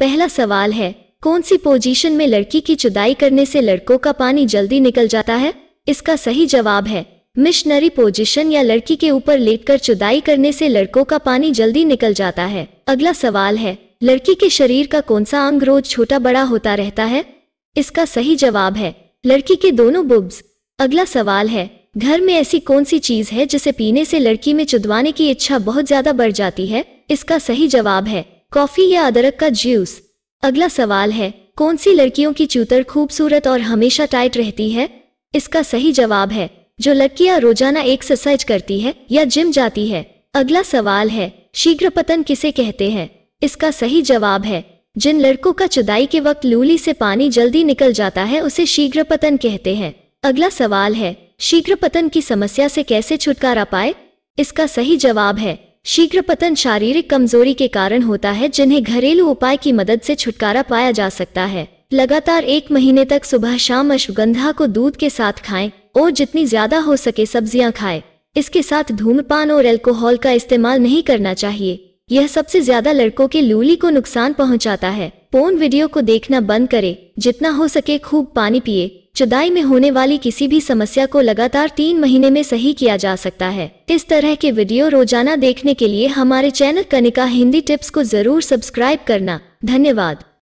पहला सवाल है कौन सी पोजीशन में लड़की की चुदाई करने से लड़कों का पानी जल्दी निकल जाता है इसका सही जवाब है मिशनरी पोजीशन या लड़की के ऊपर लेटकर चुदाई करने से लड़कों का पानी जल्दी निकल जाता है अगला सवाल है लड़की के शरीर का कौन सा अंग रोज छोटा बड़ा होता रहता है इसका सही जवाब है लड़की के दोनों बुब्स अगला सवाल है घर में ऐसी कौन सी चीज है जिसे पीने से लड़की में चुदवाने की इच्छा बहुत ज्यादा बढ़ जाती है इसका सही जवाब है कॉफी या अदरक का जूस अगला सवाल है कौन सी लड़कियों की चूतर खूबसूरत और हमेशा टाइट रहती है इसका सही जवाब है जो लड़कियां रोजाना एक्सरसाइज करती है या जिम जाती है अगला सवाल है शीघ्र पतन किसे कहते हैं इसका सही जवाब है जिन लड़कों का चुदाई के वक्त लूली से पानी जल्दी निकल जाता है उसे शीघ्र पतन कहते हैं अगला सवाल है शीघ्र पतन की समस्या से कैसे छुटकारा पाए इसका सही जवाब है शीघ्र पतन शारीरिक कमजोरी के कारण होता है जिन्हें घरेलू उपाय की मदद से छुटकारा पाया जा सकता है लगातार एक महीने तक सुबह शाम अश्वगंधा को दूध के साथ खाएं और जितनी ज्यादा हो सके सब्जियां खाएं। इसके साथ धूमपान और अल्कोहल का इस्तेमाल नहीं करना चाहिए यह सबसे ज्यादा लड़कों के लूली को नुकसान पहुंचाता है पोन वीडियो को देखना बंद करें जितना हो सके खूब पानी पिए चुदाई में होने वाली किसी भी समस्या को लगातार तीन महीने में सही किया जा सकता है इस तरह के वीडियो रोजाना देखने के लिए हमारे चैनल कनिका हिंदी टिप्स को जरूर सब्सक्राइब करना धन्यवाद